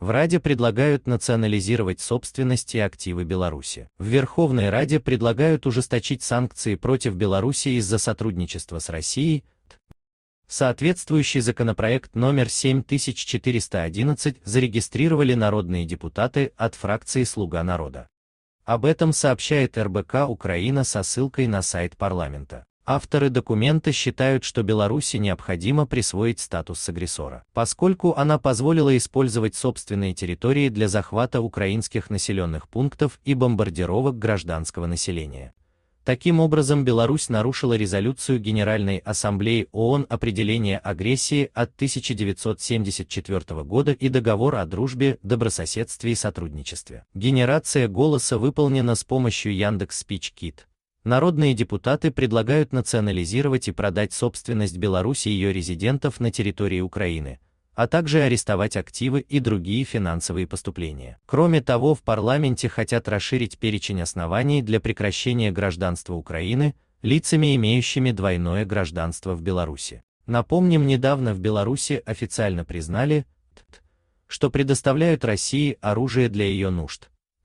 В Раде предлагают национализировать собственность и активы Беларуси. В Верховной Раде предлагают ужесточить санкции против Беларуси из-за сотрудничества с Россией. Соответствующий законопроект номер 7411 зарегистрировали народные депутаты от фракции «Слуга народа». Об этом сообщает РБК Украина со ссылкой на сайт парламента. Авторы документа считают, что Беларуси необходимо присвоить статус агрессора, поскольку она позволила использовать собственные территории для захвата украинских населенных пунктов и бомбардировок гражданского населения. Таким образом, Беларусь нарушила резолюцию Генеральной Ассамблеи ООН определение агрессии от 1974 года и договор о дружбе, добрососедстве и сотрудничестве. Генерация голоса выполнена с помощью Яндекс.СпичКит. Народные депутаты предлагают национализировать и продать собственность Беларуси и ее резидентов на территории Украины, а также арестовать активы и другие финансовые поступления. Кроме того, в парламенте хотят расширить перечень оснований для прекращения гражданства Украины лицами, имеющими двойное гражданство в Беларуси. Напомним, недавно в Беларуси официально признали, что предоставляют России оружие для ее нужд,